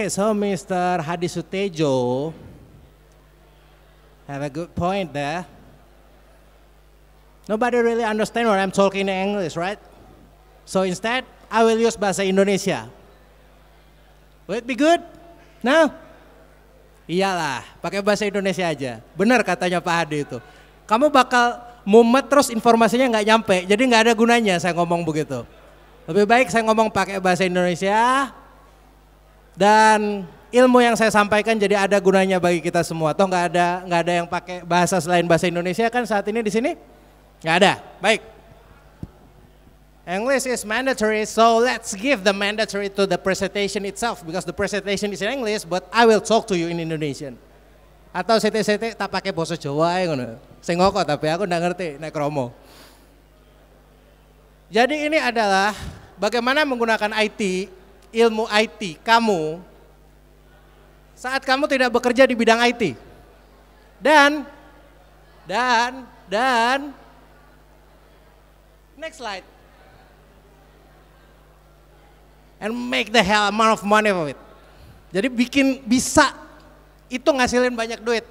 Okay, so Mr. Hadi Sutejo have a good point there. Nobody really understand what I'm talking in English, right? So instead, I will use bahasa Indonesia. Will it be good? No? Iyalah, pakai bahasa Indonesia aja. Benar katanya Pak Hadi itu. Kamu bakal mumet terus informasinya nggak nyampe, jadi nggak ada gunanya saya ngomong begitu. Lebih baik saya ngomong pakai bahasa Indonesia, dan ilmu yang saya sampaikan jadi ada gunanya bagi kita semua. Toh nggak ada nggak ada yang pakai bahasa selain bahasa Indonesia kan saat ini di sini? Nggak ada. Baik. English is mandatory, so let's give the mandatory to the presentation itself because the presentation is in English, but I will talk to you in Indonesian. Atau ct tak pakai bahasa Jawa ya ngono. Sing tapi aku ndak ngerti nek kromo. Jadi ini adalah bagaimana menggunakan IT ilmu IT kamu saat kamu tidak bekerja di bidang IT. Dan dan dan next slide. And make the hell amount of money of it. Jadi bikin bisa itu ngasilin banyak duit.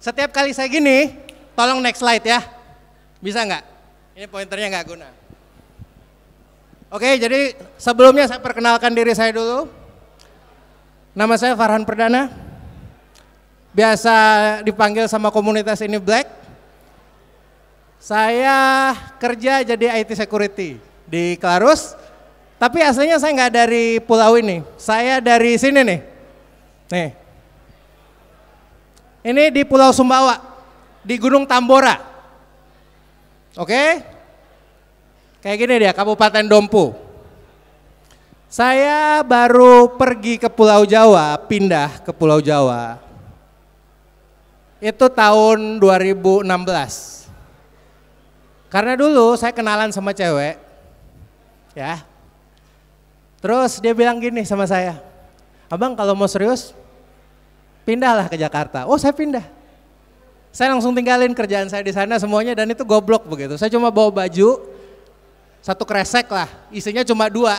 Setiap kali saya gini, tolong next slide ya. Bisa nggak? Ini pointernya nggak guna. Oke, jadi sebelumnya saya perkenalkan diri saya dulu. Nama saya Farhan Perdana. Biasa dipanggil sama komunitas ini Black. Saya kerja jadi IT security di Klarus. Tapi aslinya saya nggak dari pulau ini. Saya dari sini nih. Nih. Ini di Pulau Sumbawa, di Gunung Tambora. Oke, Kayak gini dia, Kabupaten Dompu. Saya baru pergi ke Pulau Jawa, pindah ke Pulau Jawa. Itu tahun 2016. Karena dulu saya kenalan sama cewek. Ya. Terus dia bilang gini sama saya. Abang kalau mau serius pindahlah ke Jakarta. Oh, saya pindah. Saya langsung tinggalin kerjaan saya di sana semuanya dan itu goblok begitu. Saya cuma bawa baju, satu kresek lah, isinya cuma dua.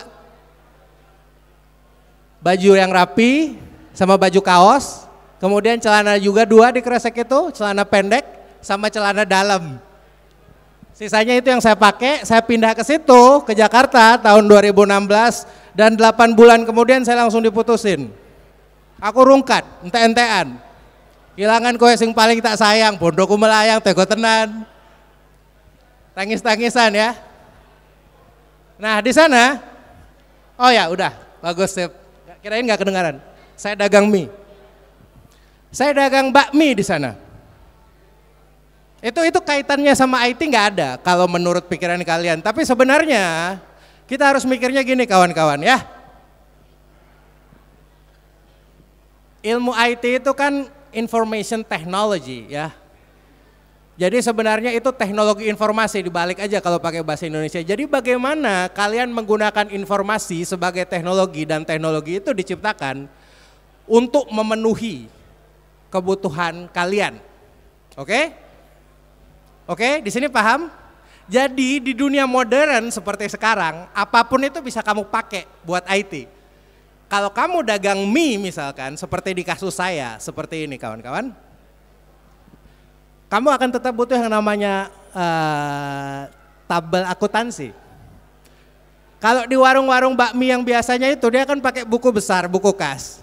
Baju yang rapi sama baju kaos, kemudian celana juga dua di kresek itu, celana pendek sama celana dalam. Sisanya itu yang saya pakai, saya pindah ke situ, ke Jakarta tahun 2016 dan 8 bulan kemudian saya langsung diputusin. Aku rungkat, ente-entean. Hilangan kue sing paling tak sayang, bondoku melayang, tego tenan. Tangis-tangisan ya. Nah di sana, oh ya udah bagus sih. Kirain nggak kedengaran. Saya dagang mie. Saya dagang bakmi di sana. Itu itu kaitannya sama IT nggak ada kalau menurut pikiran kalian. Tapi sebenarnya kita harus mikirnya gini kawan-kawan ya. Ilmu IT itu kan information technology ya jadi sebenarnya itu teknologi informasi dibalik aja kalau pakai bahasa Indonesia. Jadi bagaimana kalian menggunakan informasi sebagai teknologi dan teknologi itu diciptakan untuk memenuhi kebutuhan kalian. Oke? Oke, di sini paham? Jadi di dunia modern seperti sekarang, apapun itu bisa kamu pakai buat IT. Kalau kamu dagang mie misalkan, seperti di kasus saya, seperti ini kawan-kawan kamu akan tetap butuh yang namanya uh, tabel akuntansi. Kalau di warung-warung bakmi yang biasanya itu dia akan pakai buku besar, buku kas.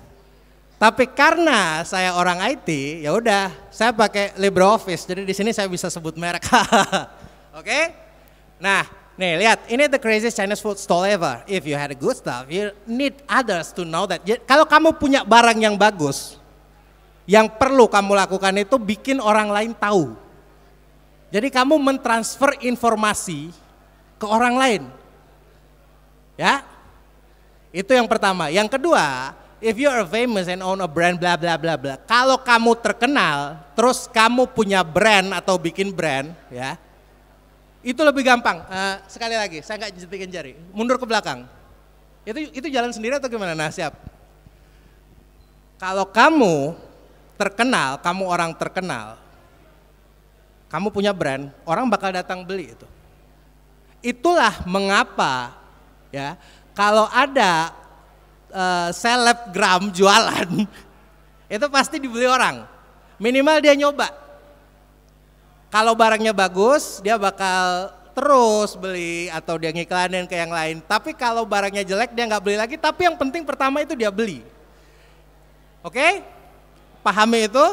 Tapi karena saya orang IT, ya udah, saya pakai LibreOffice. Jadi di sini saya bisa sebut merek. Oke? Okay? Nah, nih lihat, ini the craziest Chinese food stall ever. If you had a good stuff, you need others to know that. Kalau kamu punya barang yang bagus, yang perlu kamu lakukan itu bikin orang lain tahu. Jadi kamu mentransfer informasi ke orang lain. Ya. Itu yang pertama. Yang kedua, if you are famous and own a brand bla bla bla bla. Kalau kamu terkenal, terus kamu punya brand atau bikin brand, ya. Itu lebih gampang. Uh, sekali lagi, saya nggak jentikin jari. Mundur ke belakang. Itu itu jalan sendiri atau gimana? Nah, siap. Kalau kamu terkenal, kamu orang terkenal, kamu punya brand, orang bakal datang beli itu. Itulah mengapa ya kalau ada uh, selebgram jualan itu pasti dibeli orang. Minimal dia nyoba. Kalau barangnya bagus, dia bakal terus beli atau dia ngiklanin ke yang lain. Tapi kalau barangnya jelek dia nggak beli lagi. Tapi yang penting pertama itu dia beli. Oke? Okay? Pahami itu?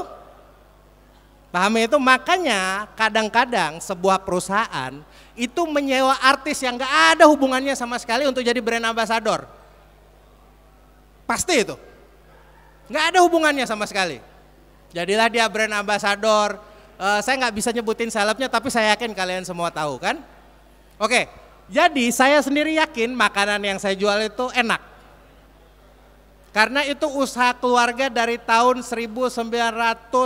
Pahami itu makanya kadang-kadang sebuah perusahaan itu menyewa artis yang gak ada hubungannya sama sekali untuk jadi brand ambassador. Pasti itu. Gak ada hubungannya sama sekali. Jadilah dia brand ambassador. Uh, saya nggak bisa nyebutin selebnya tapi saya yakin kalian semua tahu kan? Oke, jadi saya sendiri yakin makanan yang saya jual itu enak. Karena itu usaha keluarga dari tahun 1943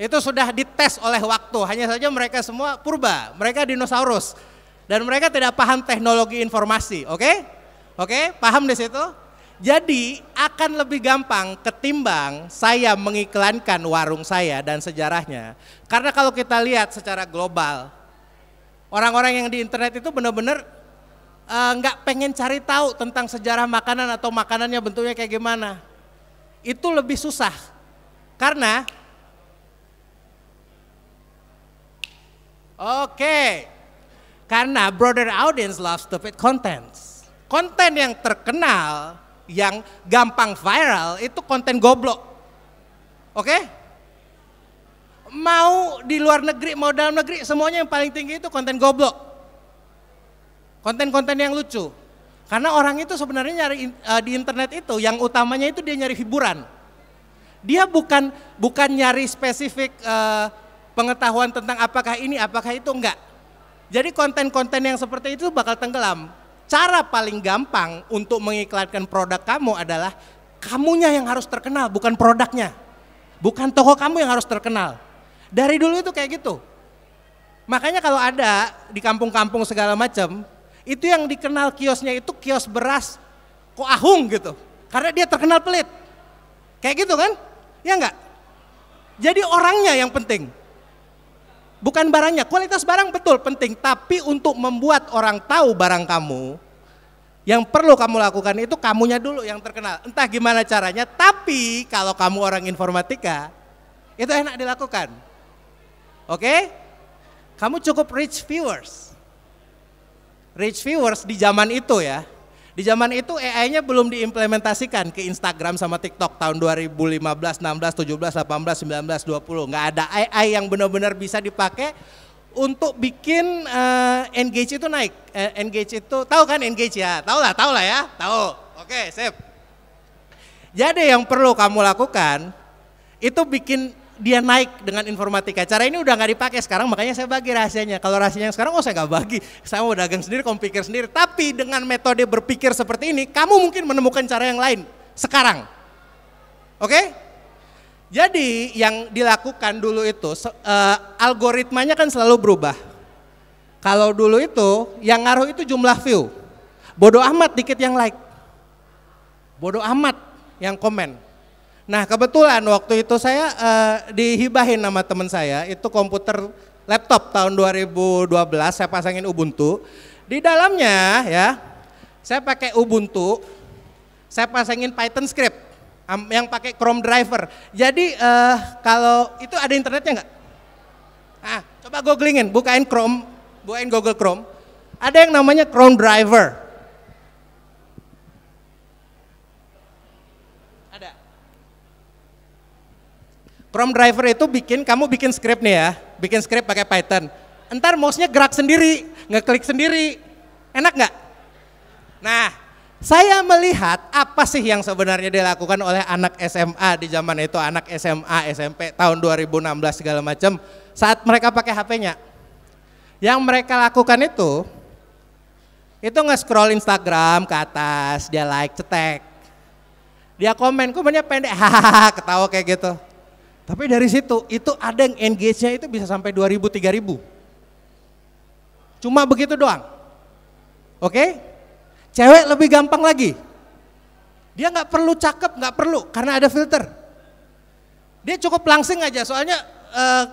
itu sudah dites oleh waktu. Hanya saja mereka semua purba, mereka dinosaurus dan mereka tidak paham teknologi informasi, oke? Okay? Oke, okay? paham di situ? Jadi akan lebih gampang ketimbang saya mengiklankan warung saya dan sejarahnya. Karena kalau kita lihat secara global, orang-orang yang di internet itu benar-benar Eh, nggak uh, pengen cari tahu tentang sejarah makanan atau makanannya bentuknya kayak gimana. Itu lebih susah. Karena Oke. Okay. Karena broader audience loves stupid contents. Konten yang terkenal, yang gampang viral itu konten goblok. Oke? Okay? Mau di luar negeri, mau dalam negeri, semuanya yang paling tinggi itu konten goblok konten-konten yang lucu. Karena orang itu sebenarnya nyari uh, di internet itu yang utamanya itu dia nyari hiburan. Dia bukan bukan nyari spesifik uh, pengetahuan tentang apakah ini, apakah itu enggak. Jadi konten-konten yang seperti itu bakal tenggelam. Cara paling gampang untuk mengiklankan produk kamu adalah kamunya yang harus terkenal, bukan produknya. Bukan toko kamu yang harus terkenal. Dari dulu itu kayak gitu. Makanya kalau ada di kampung-kampung segala macam, itu yang dikenal kiosnya itu kios beras kok ahung gitu. Karena dia terkenal pelit. Kayak gitu kan? Ya enggak? Jadi orangnya yang penting. Bukan barangnya. Kualitas barang betul penting, tapi untuk membuat orang tahu barang kamu, yang perlu kamu lakukan itu kamunya dulu yang terkenal. Entah gimana caranya, tapi kalau kamu orang informatika, itu enak dilakukan. Oke? Okay? Kamu cukup reach viewers. Rich viewers di zaman itu ya. Di zaman itu AI-nya belum diimplementasikan ke Instagram sama TikTok tahun 2015, 16, 17, 18, 19, 20. Nggak ada AI yang benar-benar bisa dipakai untuk bikin uh, engage itu naik. Uh, engage itu tahu kan engage ya? Tahu lah, tahu lah ya. Tahu. Oke, sip. Jadi yang perlu kamu lakukan itu bikin dia naik dengan informatika. Cara ini udah nggak dipakai sekarang, makanya saya bagi rahasianya. Kalau rahasianya sekarang, oh saya nggak bagi. Saya mau dagang sendiri, kamu pikir sendiri. Tapi dengan metode berpikir seperti ini, kamu mungkin menemukan cara yang lain sekarang. Oke? Okay? Jadi yang dilakukan dulu itu, uh, algoritmanya kan selalu berubah. Kalau dulu itu, yang ngaruh itu jumlah view. Bodoh amat dikit yang like. Bodoh amat yang komen. Nah kebetulan waktu itu saya uh, dihibahin sama teman saya itu komputer laptop tahun 2012 saya pasangin Ubuntu. Di dalamnya ya saya pakai Ubuntu, saya pasangin Python script yang pakai Chrome driver. Jadi uh, kalau itu ada internetnya nggak? Ah, coba googlingin, bukain Chrome, bukain Google Chrome. Ada yang namanya Chrome driver. Prom driver itu bikin, kamu bikin script nih ya, bikin script pakai Python. Entar mouse-nya gerak sendiri, ngeklik sendiri. Enak nggak? Nah, saya melihat apa sih yang sebenarnya dilakukan oleh anak SMA di zaman itu, anak SMA, SMP tahun 2016 segala macam saat mereka pakai HP-nya. Yang mereka lakukan itu itu nge-scroll Instagram ke atas, dia like, cetek. Dia komen, komennya pendek, hahaha, ketawa kayak gitu. Tapi dari situ itu ada yang engage-nya itu bisa sampai 2000 3000. Cuma begitu doang. Oke? Okay? Cewek lebih gampang lagi. Dia nggak perlu cakep, nggak perlu karena ada filter. Dia cukup langsing aja soalnya uh,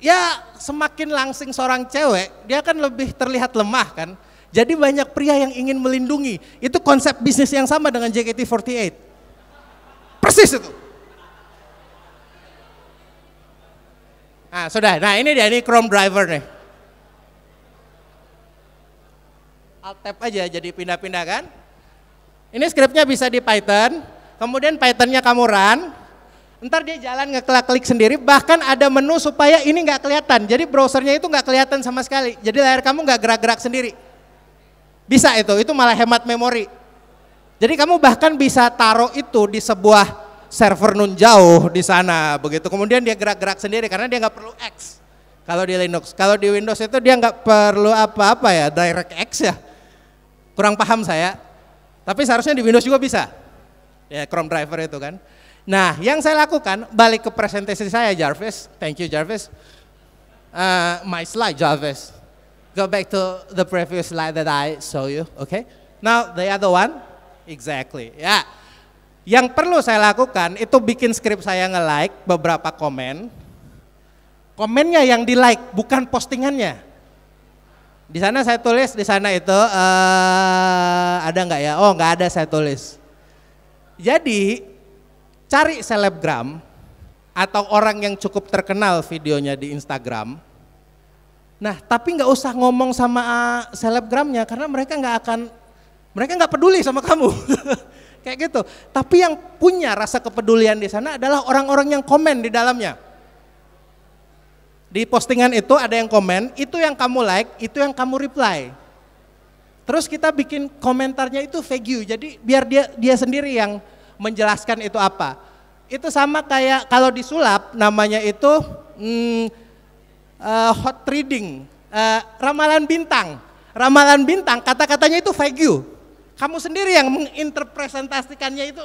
ya semakin langsing seorang cewek, dia kan lebih terlihat lemah kan. Jadi banyak pria yang ingin melindungi. Itu konsep bisnis yang sama dengan JKT48. Persis itu. Nah, sudah. Nah, ini dia ini Chrome driver nih. Alt tab aja jadi pindah-pindah kan? Ini scriptnya bisa di Python, kemudian Pythonnya kamu run, ntar dia jalan ngeklik-klik sendiri, bahkan ada menu supaya ini nggak kelihatan, jadi browsernya itu nggak kelihatan sama sekali, jadi layar kamu nggak gerak-gerak sendiri. Bisa itu, itu malah hemat memori. Jadi kamu bahkan bisa taruh itu di sebuah server nun jauh di sana begitu. Kemudian dia gerak-gerak sendiri karena dia nggak perlu X kalau di Linux. Kalau di Windows itu dia nggak perlu apa-apa ya, direct X ya. Kurang paham saya. Tapi seharusnya di Windows juga bisa. Ya, Chrome driver itu kan. Nah, yang saya lakukan balik ke presentasi saya Jarvis. Thank you Jarvis. Uh, my slide Jarvis. Go back to the previous slide that I show you, okay? Now the other one. Exactly. Yeah. Yang perlu saya lakukan itu bikin skrip saya nge-like beberapa komen. Komennya yang di-like, bukan postingannya. Di sana saya tulis, di sana itu uh, ada nggak ya? Oh nggak ada saya tulis. Jadi cari selebgram atau orang yang cukup terkenal videonya di Instagram. Nah tapi nggak usah ngomong sama eh, selebgramnya karena mereka nggak akan mereka nggak peduli sama kamu. kayak gitu. Tapi yang punya rasa kepedulian di sana adalah orang-orang yang komen di dalamnya. Di postingan itu ada yang komen, itu yang kamu like, itu yang kamu reply. Terus kita bikin komentarnya itu you, jadi biar dia dia sendiri yang menjelaskan itu apa. Itu sama kayak kalau disulap namanya itu hmm, uh, hot reading, uh, ramalan bintang. Ramalan bintang kata-katanya itu you, kamu sendiri yang menginterpresentasikannya itu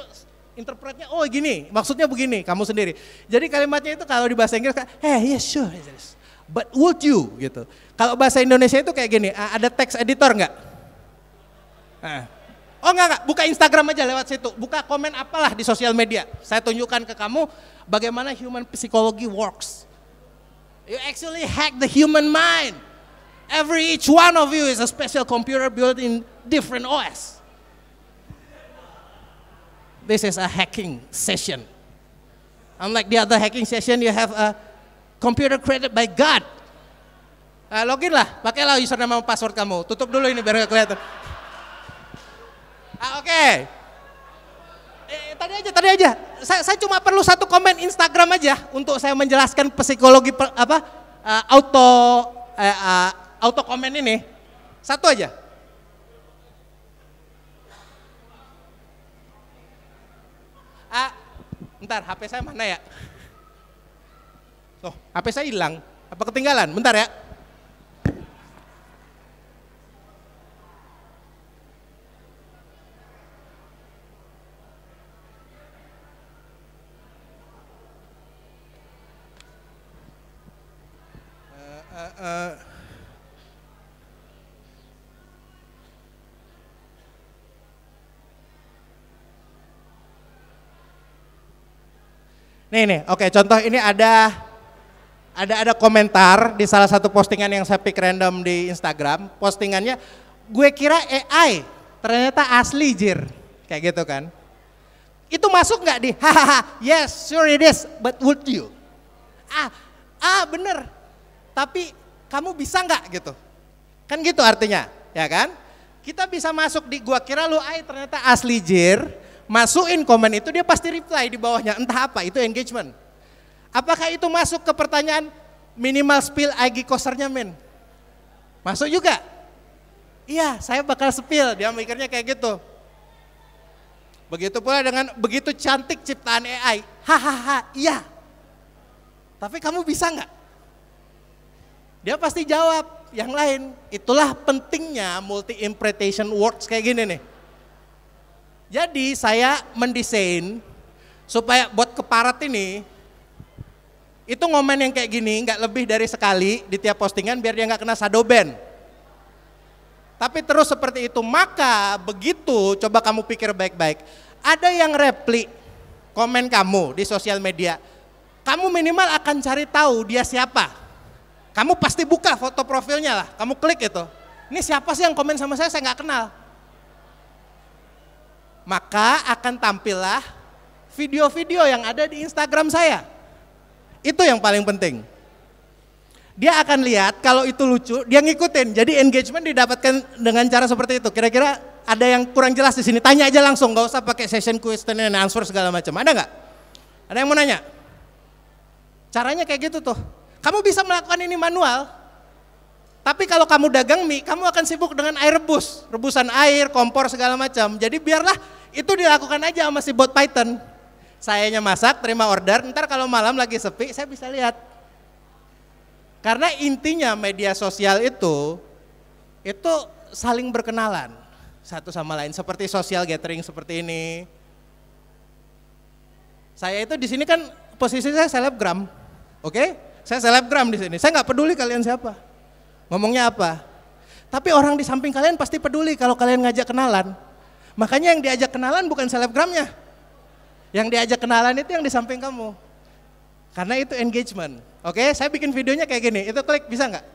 interpretnya oh gini, maksudnya begini, kamu sendiri. Jadi kalimatnya itu kalau di bahasa Inggris hey yes sure, yes, but would you gitu. Kalau bahasa Indonesia itu kayak gini, ah, ada teks editor nggak? Nah. Oh enggak, enggak, buka Instagram aja lewat situ. Buka komen apalah di sosial media. Saya tunjukkan ke kamu bagaimana human psychology works. You actually hack the human mind. Every each one of you is a special computer built in different OS. This is a hacking session. Unlike the other hacking session, you have a computer created by God. Uh, login lah, pakailah username dan password kamu. Tutup dulu ini biar gak kelihatan. Ah, Oke. Okay. Eh, tadi aja, tadi aja. Saya, saya cuma perlu satu komen Instagram aja untuk saya menjelaskan psikologi apa uh, auto uh, uh, auto komen ini. Satu aja. A. Bentar, HP saya mana ya? Tuh, HP saya hilang. Apa ketinggalan? Bentar ya. uh, uh, Nih nih, oke contoh ini ada ada ada komentar di salah satu postingan yang saya pick random di Instagram. Postingannya gue kira AI, ternyata asli jir. Kayak gitu kan. Itu masuk nggak di hahaha, yes sure it is, but would you? Ah, ah bener, tapi kamu bisa nggak gitu? Kan gitu artinya, ya kan? Kita bisa masuk di gua kira lu AI ternyata asli jir, masukin komen itu dia pasti reply di bawahnya entah apa itu engagement. Apakah itu masuk ke pertanyaan minimal spill agi kosernya men? Masuk juga. Iya, saya bakal spill. Dia mikirnya kayak gitu. Begitu pula dengan begitu cantik ciptaan AI. Hahaha, iya. Tapi kamu bisa nggak? Dia pasti jawab yang lain. Itulah pentingnya multi interpretation words kayak gini nih. Jadi saya mendesain supaya buat keparat ini itu ngomen yang kayak gini nggak lebih dari sekali di tiap postingan biar dia nggak kena sadoben. Tapi terus seperti itu maka begitu coba kamu pikir baik-baik. Ada yang replik komen kamu di sosial media. Kamu minimal akan cari tahu dia siapa. Kamu pasti buka foto profilnya lah, kamu klik itu. Ini siapa sih yang komen sama saya, saya nggak kenal maka akan tampillah video-video yang ada di Instagram saya. Itu yang paling penting. Dia akan lihat kalau itu lucu, dia ngikutin. Jadi engagement didapatkan dengan cara seperti itu. Kira-kira ada yang kurang jelas di sini, tanya aja langsung, nggak usah pakai session question and answer segala macam. Ada nggak? Ada yang mau nanya? Caranya kayak gitu tuh. Kamu bisa melakukan ini manual, tapi kalau kamu dagang mie, kamu akan sibuk dengan air rebus, rebusan air, kompor segala macam. Jadi biarlah itu dilakukan aja sama si bot Python. Sayanya masak, terima order, ntar kalau malam lagi sepi, saya bisa lihat. Karena intinya media sosial itu, itu saling berkenalan satu sama lain. Seperti social gathering seperti ini. Saya itu di sini kan posisi saya selebgram, oke? Okay? Saya selebgram di sini. Saya nggak peduli kalian siapa Ngomongnya apa? Tapi orang di samping kalian pasti peduli kalau kalian ngajak kenalan. Makanya yang diajak kenalan bukan selebgramnya. Yang diajak kenalan itu yang di samping kamu. Karena itu engagement. Oke, saya bikin videonya kayak gini. Itu klik bisa nggak?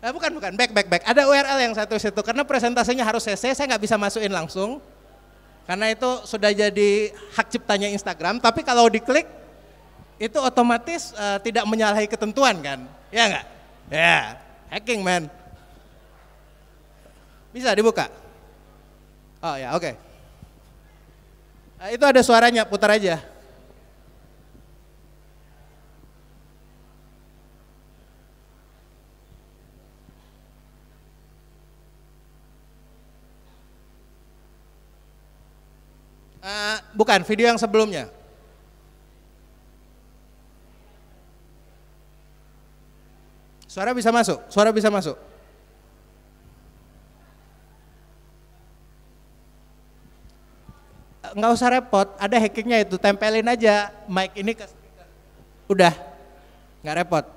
Nah, bukan, bukan. Back, back, back. Ada URL yang satu situ. Karena presentasinya harus CC, saya nggak bisa masukin langsung. Karena itu sudah jadi hak ciptanya Instagram. Tapi kalau diklik, itu otomatis uh, tidak menyalahi ketentuan kan? Ya nggak? Ya. Hacking man. Bisa dibuka? Oh ya, oke. Okay. Eh, itu ada suaranya, putar aja. Eh, bukan video yang sebelumnya. Suara bisa masuk, suara bisa masuk. Enggak eh, usah repot, ada hackingnya itu, tempelin aja mic ini ke speaker. Udah, nggak repot.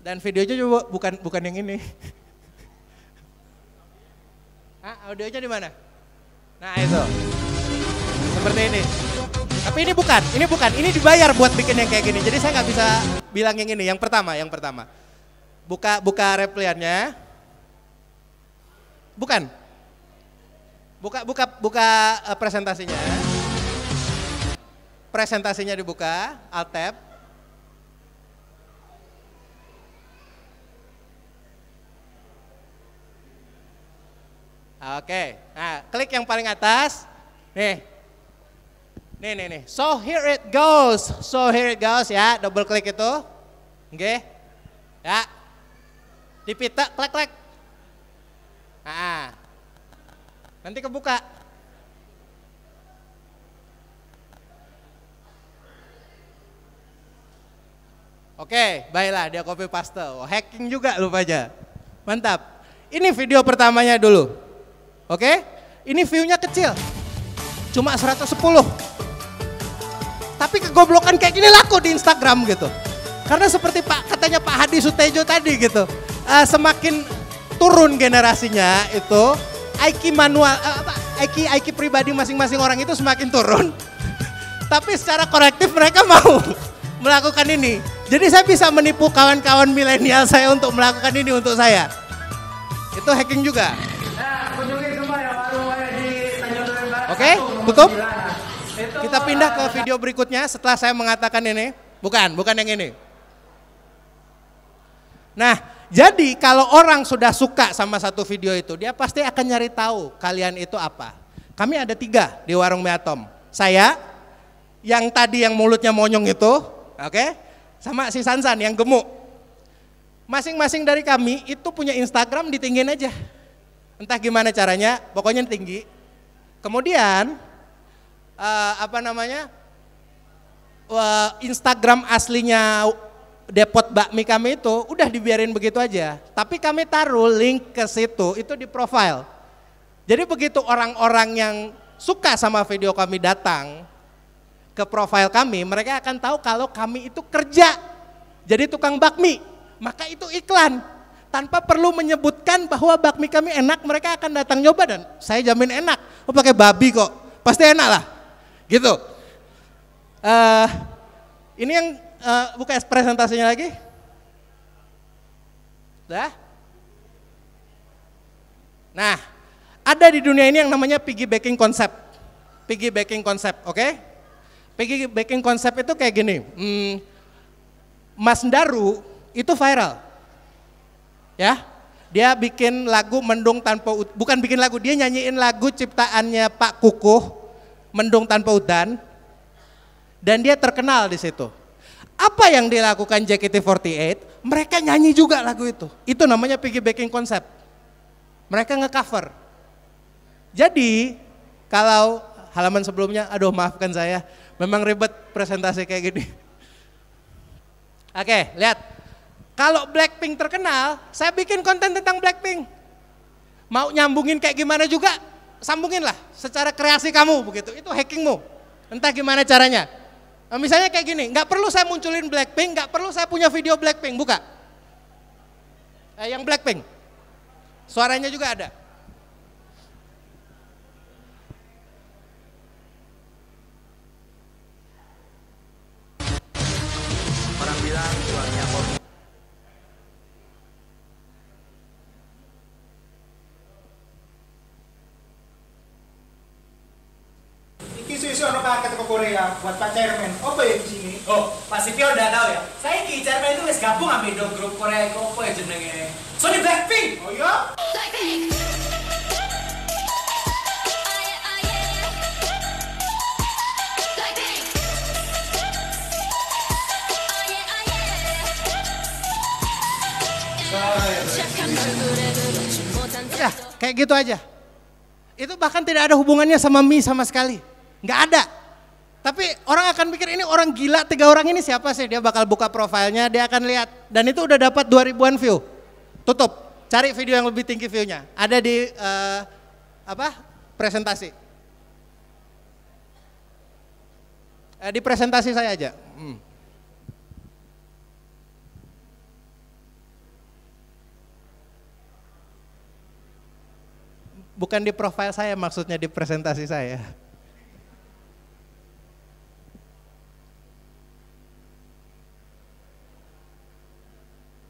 Dan videonya juga bukan bukan yang ini. Ah, audionya di mana? Nah itu, seperti ini. Tapi ini bukan, ini bukan, ini dibayar buat bikin yang kayak gini. Jadi saya nggak bisa bilang yang ini. Yang pertama, yang pertama. Buka buka repliannya. Bukan. Buka buka buka eh, presentasinya. Presentasinya dibuka, alt tab. Oke, nah klik yang paling atas, nih Nih, nih, nih. So here it goes. So here it goes ya. Double klik itu. Oke. Okay. Ya. Dipita, klik, klik. Nah. Nanti kebuka. Oke, okay, baiklah dia copy paste. Oh, hacking juga lupa aja. Mantap. Ini video pertamanya dulu. Oke? Okay? Ini view-nya kecil. Cuma 110. Tapi kegoblokan kayak gini laku di Instagram gitu. Karena seperti Pak katanya Pak Hadi Sutejo tadi gitu. Uh, semakin turun generasinya itu IQ manual uh, eh, IQ IQ pribadi masing-masing orang itu semakin turun. Tapi secara korektif mereka mau melakukan ini. Jadi saya bisa menipu kawan-kawan milenial saya untuk melakukan ini untuk saya. Itu hacking juga. Nah, ya, Oke, okay, tutup. Kita pindah ke video berikutnya setelah saya mengatakan ini. Bukan, bukan yang ini. Nah, jadi kalau orang sudah suka sama satu video itu, dia pasti akan nyari tahu kalian itu apa. Kami ada tiga di warung Meatom. Saya, yang tadi yang mulutnya monyong itu, oke, okay, sama si Sansan yang gemuk. Masing-masing dari kami itu punya Instagram ditinggin aja. Entah gimana caranya, pokoknya tinggi. Kemudian uh, apa namanya uh, Instagram aslinya depot bakmi kami itu udah dibiarin begitu aja. Tapi kami taruh link ke situ itu di profile. Jadi begitu orang-orang yang suka sama video kami datang ke profile kami, mereka akan tahu kalau kami itu kerja jadi tukang bakmi. Maka itu iklan. Tanpa perlu menyebutkan bahwa bakmi kami enak, mereka akan datang nyoba dan saya jamin enak. Oh pakai babi kok, pasti enak lah. Gitu. Uh, ini yang uh, buka presentasinya lagi. Dah. Nah, ada di dunia ini yang namanya piggybacking konsep. Piggybacking konsep, oke? Okay? Piggybacking konsep itu kayak gini. Hmm, Mas Daru itu viral. Ya, dia bikin lagu mendung tanpa bukan bikin lagu dia nyanyiin lagu ciptaannya Pak Kukuh mendung tanpa udan dan dia terkenal di situ. Apa yang dilakukan JKT48? Mereka nyanyi juga lagu itu. Itu namanya piggybacking konsep. Mereka ngecover. Jadi kalau halaman sebelumnya, aduh maafkan saya, memang ribet presentasi kayak gini. Oke, lihat. Kalau Blackpink terkenal, saya bikin konten tentang Blackpink. Mau nyambungin kayak gimana juga, sambunginlah secara kreasi kamu begitu. Itu hackingmu. Entah gimana caranya. Nah, misalnya kayak gini, nggak perlu saya munculin Blackpink, nggak perlu saya punya video Blackpink, buka. Eh, yang Blackpink. Suaranya juga ada. isu-isu orang paket ke Korea buat Pak Chairman. Apa ya di sini? Oh, pasti Sipio udah tahu ya. Saya ki Chairman itu wis gabung ambil do grup Korea itu apa ya jenenge? So di Blackpink. Oh iya. Blackpink. Ya, udah, kayak gitu aja. Itu bahkan tidak ada hubungannya sama mie sama sekali. Nggak ada. Tapi orang akan pikir ini orang gila tiga orang ini siapa sih? Dia bakal buka profilnya, dia akan lihat. Dan itu udah dapat 2000-an view. Tutup, cari video yang lebih tinggi view-nya. Ada di uh, apa? Presentasi. Eh, di presentasi saya aja. Hmm. Bukan di profil saya, maksudnya di presentasi saya.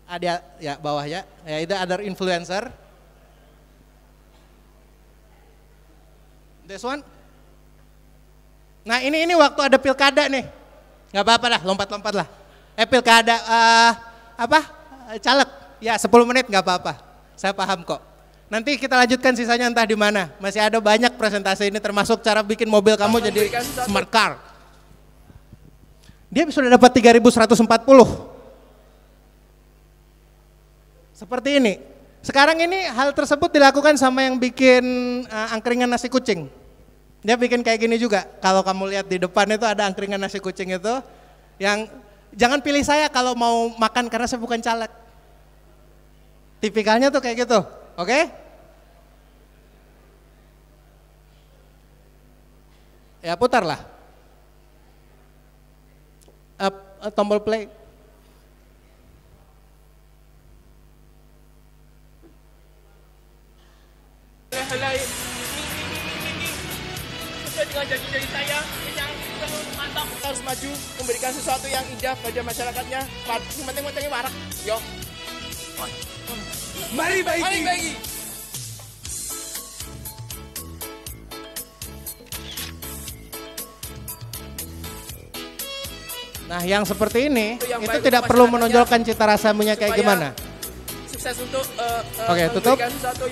ada ya bawah ya ya itu ada influencer this one nah ini ini waktu ada pilkada nih nggak apa-apa lah lompat-lompat lah eh pilkada uh, apa eh, caleg ya 10 menit nggak apa-apa saya paham kok nanti kita lanjutkan sisanya entah di mana masih ada banyak presentasi ini termasuk cara bikin mobil kamu jadi smart car dia sudah dapat 3140 seperti ini. Sekarang ini hal tersebut dilakukan sama yang bikin uh, angkringan nasi kucing. Dia bikin kayak gini juga. Kalau kamu lihat di depan itu ada angkringan nasi kucing itu yang jangan pilih saya kalau mau makan karena saya bukan caleg. Tipikalnya tuh kayak gitu. Oke? Okay? Ya putarlah. Uh, tombol play. semoga jadi dari saya yang mantap harus maju memberikan sesuatu yang indah pada masyarakatnya penting-pentingnya warak yo mari baiki mari baiki Nah, yang seperti ini itu, yang itu tidak perlu menonjolkan cita rasa punya kayak gimana. Sukses untuk uh, uh, Oke, okay, tutup. Sesuatu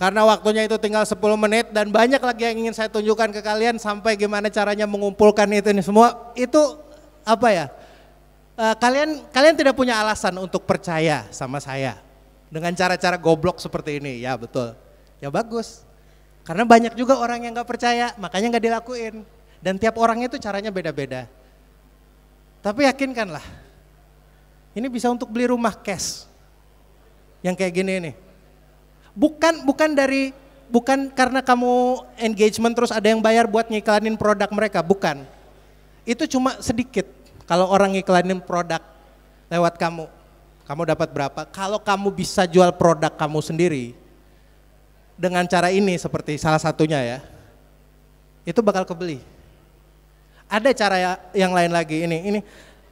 Karena waktunya itu tinggal 10 menit dan banyak lagi yang ingin saya tunjukkan ke kalian sampai gimana caranya mengumpulkan itu ini semua. Itu apa ya? Eh, kalian kalian tidak punya alasan untuk percaya sama saya dengan cara-cara goblok seperti ini. Ya betul. Ya bagus. Karena banyak juga orang yang nggak percaya, makanya nggak dilakuin. Dan tiap orang itu caranya beda-beda. Tapi yakinkanlah, ini bisa untuk beli rumah cash. Yang kayak gini nih. Bukan bukan dari bukan karena kamu engagement terus ada yang bayar buat ngiklanin produk mereka, bukan. Itu cuma sedikit kalau orang ngiklanin produk lewat kamu. Kamu dapat berapa? Kalau kamu bisa jual produk kamu sendiri dengan cara ini seperti salah satunya ya. Itu bakal kebeli. Ada cara ya, yang lain lagi ini. Ini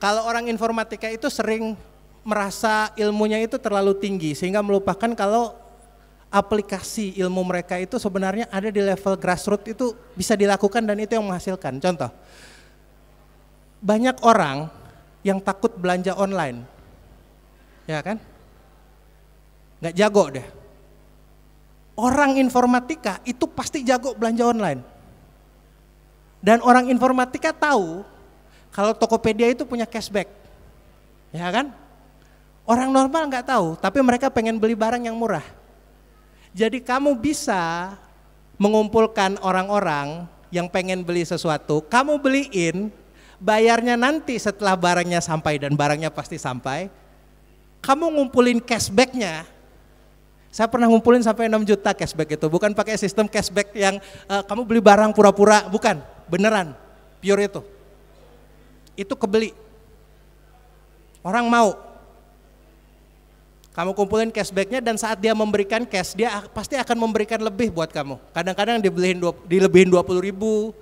kalau orang informatika itu sering merasa ilmunya itu terlalu tinggi sehingga melupakan kalau aplikasi ilmu mereka itu sebenarnya ada di level grassroots itu bisa dilakukan dan itu yang menghasilkan. Contoh, banyak orang yang takut belanja online, ya kan? Nggak jago deh. Orang informatika itu pasti jago belanja online. Dan orang informatika tahu kalau Tokopedia itu punya cashback, ya kan? Orang normal nggak tahu, tapi mereka pengen beli barang yang murah jadi kamu bisa mengumpulkan orang-orang yang pengen beli sesuatu, kamu beliin, bayarnya nanti setelah barangnya sampai dan barangnya pasti sampai. Kamu ngumpulin cashbacknya. Saya pernah ngumpulin sampai 6 juta cashback itu, bukan pakai sistem cashback yang uh, kamu beli barang pura-pura, bukan, beneran, pure itu. Itu kebeli. Orang mau, kamu kumpulin cashbacknya dan saat dia memberikan cash, dia pasti akan memberikan lebih buat kamu. Kadang-kadang dibeliin dua, dilebihin 20 ribu,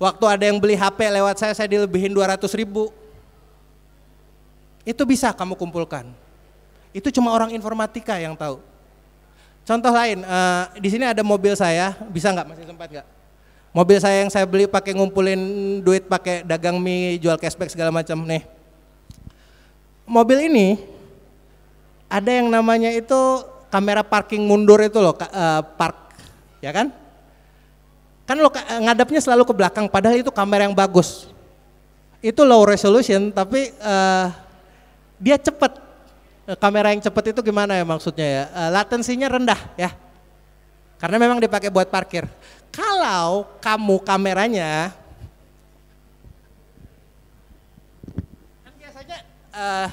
waktu ada yang beli HP lewat saya, saya dilebihin 200 ribu. Itu bisa kamu kumpulkan. Itu cuma orang informatika yang tahu. Contoh lain, uh, di sini ada mobil saya, bisa nggak masih sempat nggak? Mobil saya yang saya beli pakai ngumpulin duit pakai dagang mie, jual cashback segala macam nih. Mobil ini ada yang namanya itu kamera parking mundur itu loh, uh, park, ya kan? Kan lo eh, ngadapnya selalu ke belakang, padahal itu kamera yang bagus. Itu low resolution, tapi uh, dia cepet. Kamera yang cepet itu gimana ya maksudnya ya? Uh, latensinya rendah ya, karena memang dipakai buat parkir. Kalau kamu kameranya, kan biasanya, uh,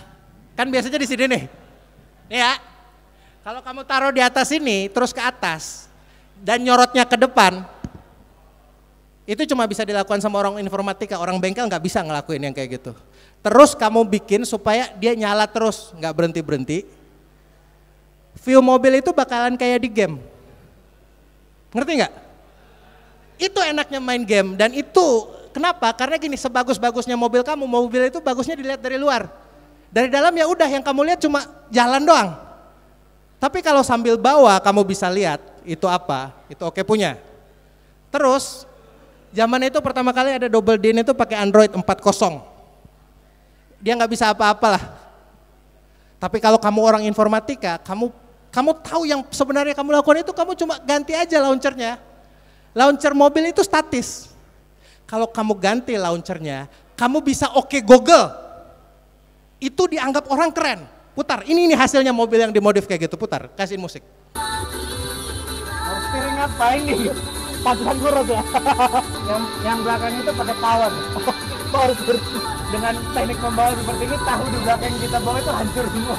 kan biasanya di sini nih ya. Kalau kamu taruh di atas ini terus ke atas dan nyorotnya ke depan, itu cuma bisa dilakukan sama orang informatika, orang bengkel nggak bisa ngelakuin yang kayak gitu. Terus kamu bikin supaya dia nyala terus, nggak berhenti berhenti. View mobil itu bakalan kayak di game. Ngerti nggak? Itu enaknya main game dan itu kenapa? Karena gini sebagus-bagusnya mobil kamu, mobil itu bagusnya dilihat dari luar. Dari dalam ya udah yang kamu lihat cuma jalan doang. Tapi kalau sambil bawa kamu bisa lihat itu apa, itu oke punya. Terus zaman itu pertama kali ada double DIN itu pakai Android 40. Dia nggak bisa apa-apalah. Tapi kalau kamu orang informatika, kamu kamu tahu yang sebenarnya kamu lakukan itu kamu cuma ganti aja launchernya. Launcher mobil itu statis. Kalau kamu ganti launchernya, kamu bisa oke okay Google itu dianggap orang keren. Putar, ini ini hasilnya mobil yang dimodif kayak gitu. Putar, kasihin musik. Harus apa ini pasukan kurus ya. yang, yang belakang itu pada power. power dengan teknik membawa seperti ini tahu di belakang kita bawa itu hancur semua.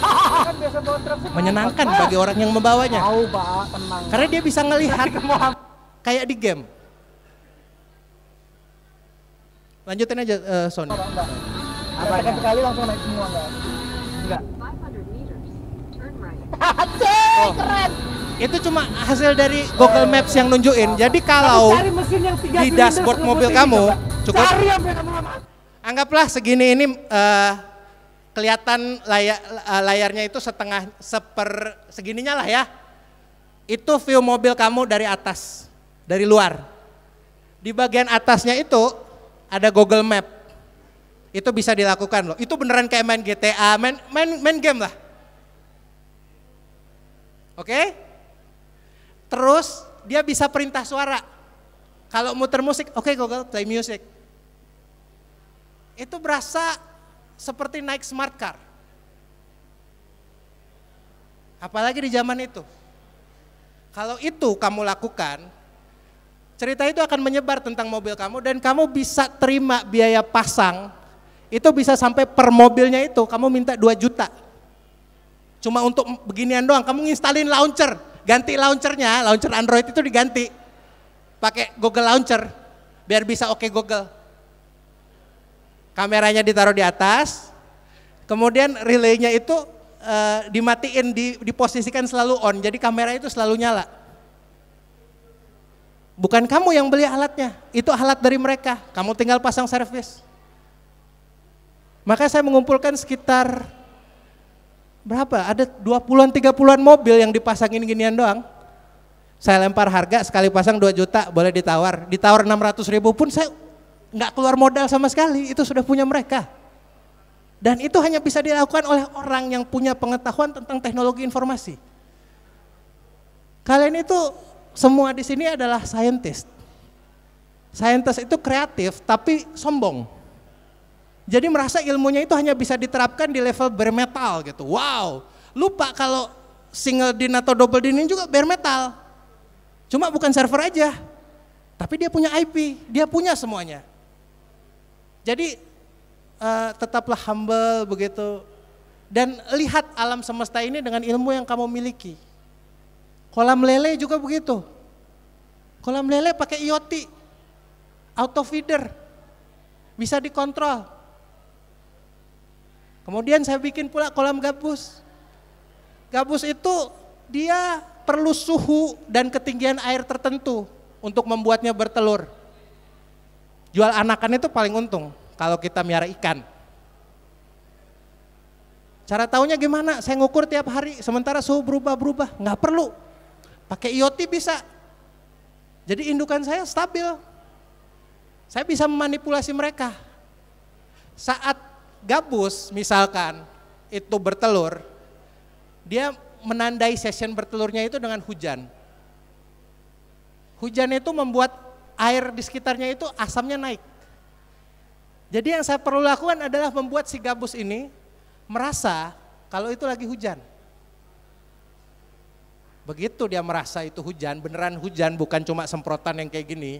kan biasa bawa truk menyenangkan ah. bagi orang yang membawanya. Tahu, Pak, tenang. Karena dia bisa ngelihat kayak di game. Lanjutin aja uh, Sony. Oh, apa sekali langsung naik semua enggak? Enggak. oh. keren. Itu cuma hasil dari Google Maps yang nunjukin. Jadi kalau di dashboard mobil kamu cukup Anggaplah segini ini uh, kelihatan layar, uh, eh, layarnya itu setengah seper segininya lah ya. Itu view mobil kamu dari atas, dari luar. Di bagian atasnya itu ada Google Maps. Itu bisa dilakukan loh. Itu beneran kayak main GTA, main main, main game lah. Oke? Okay? Terus dia bisa perintah suara. Kalau muter musik, oke okay, Google play music. Itu berasa seperti naik smart car. Apalagi di zaman itu. Kalau itu kamu lakukan, cerita itu akan menyebar tentang mobil kamu dan kamu bisa terima biaya pasang itu bisa sampai per mobilnya itu kamu minta 2 juta. Cuma untuk beginian doang, kamu nginstalin launcher, ganti launchernya, launcher Android itu diganti. Pakai Google Launcher biar bisa oke okay Google. Kameranya ditaruh di atas, kemudian relaynya itu uh, dimatiin, di, diposisikan selalu on, jadi kamera itu selalu nyala. Bukan kamu yang beli alatnya, itu alat dari mereka. Kamu tinggal pasang service maka saya mengumpulkan sekitar berapa? Ada 20-an 30-an mobil yang dipasangin ginian doang. Saya lempar harga sekali pasang 2 juta boleh ditawar. Ditawar 600 ribu pun saya nggak keluar modal sama sekali. Itu sudah punya mereka. Dan itu hanya bisa dilakukan oleh orang yang punya pengetahuan tentang teknologi informasi. Kalian itu semua di sini adalah scientist. Scientist itu kreatif tapi sombong jadi merasa ilmunya itu hanya bisa diterapkan di level bare metal gitu. Wow, lupa kalau single din atau double din ini juga bare metal. Cuma bukan server aja. Tapi dia punya IP, dia punya semuanya. Jadi uh, tetaplah humble begitu dan lihat alam semesta ini dengan ilmu yang kamu miliki. Kolam lele juga begitu. Kolam lele pakai IoT, auto feeder, bisa dikontrol. Kemudian saya bikin pula kolam gabus. Gabus itu dia perlu suhu dan ketinggian air tertentu untuk membuatnya bertelur. Jual anakan itu paling untung kalau kita miara ikan. Cara tahunya gimana? Saya ngukur tiap hari, sementara suhu berubah-berubah. Nggak perlu. Pakai IoT bisa. Jadi indukan saya stabil. Saya bisa memanipulasi mereka. Saat gabus misalkan itu bertelur, dia menandai session bertelurnya itu dengan hujan. Hujan itu membuat air di sekitarnya itu asamnya naik. Jadi yang saya perlu lakukan adalah membuat si gabus ini merasa kalau itu lagi hujan. Begitu dia merasa itu hujan, beneran hujan bukan cuma semprotan yang kayak gini,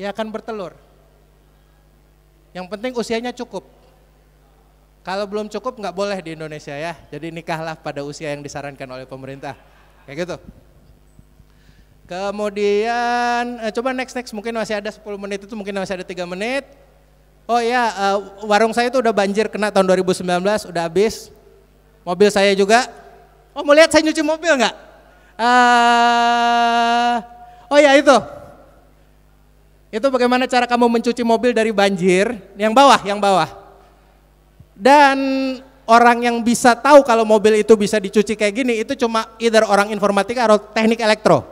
dia akan bertelur. Yang penting usianya cukup. Kalau belum cukup nggak boleh di Indonesia ya. Jadi nikahlah pada usia yang disarankan oleh pemerintah. Kayak gitu. Kemudian eh, coba next next mungkin masih ada 10 menit itu mungkin masih ada 3 menit. Oh ya, warung saya itu udah banjir kena tahun 2019, udah habis. Mobil saya juga. Oh mau lihat saya nyuci mobil nggak? Uh, oh ya itu itu bagaimana cara kamu mencuci mobil dari banjir yang bawah yang bawah dan orang yang bisa tahu kalau mobil itu bisa dicuci kayak gini itu cuma either orang informatika atau teknik elektro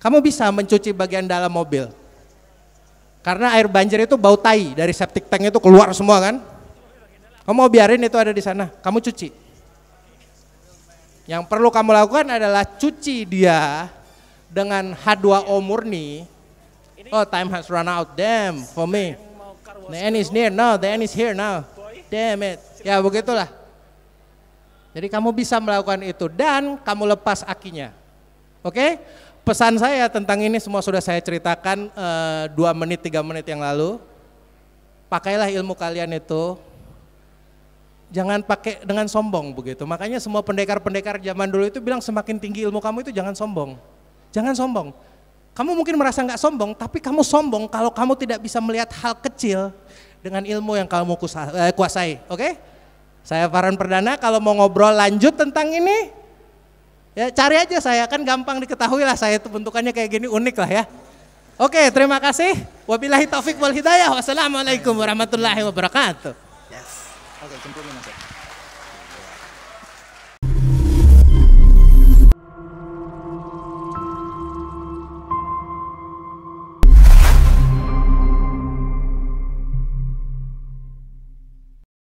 kamu bisa mencuci bagian dalam mobil karena air banjir itu bau tai dari septic tank itu keluar semua kan kamu mau biarin itu ada di sana kamu cuci yang perlu kamu lakukan adalah cuci dia dengan H2O murni. Oh, time has run out. Damn, for me. The end is near now. The end is here now. Damn it. Ya begitulah. Jadi kamu bisa melakukan itu dan kamu lepas akinya. Oke? Okay? Pesan saya tentang ini semua sudah saya ceritakan eh, dua 2 menit tiga menit yang lalu. Pakailah ilmu kalian itu. Jangan pakai dengan sombong begitu. Makanya semua pendekar-pendekar zaman dulu itu bilang semakin tinggi ilmu kamu itu jangan sombong. Jangan sombong. Kamu mungkin merasa nggak sombong, tapi kamu sombong kalau kamu tidak bisa melihat hal kecil dengan ilmu yang kamu eh, kuasai. Oke? Saya Farhan Perdana, kalau mau ngobrol lanjut tentang ini, ya cari aja saya, kan gampang diketahui lah saya itu bentukannya kayak gini unik lah ya. Oke, terima kasih. Wabillahi taufik wal hidayah. Wassalamualaikum warahmatullahi wabarakatuh. Yes. Oke, okay,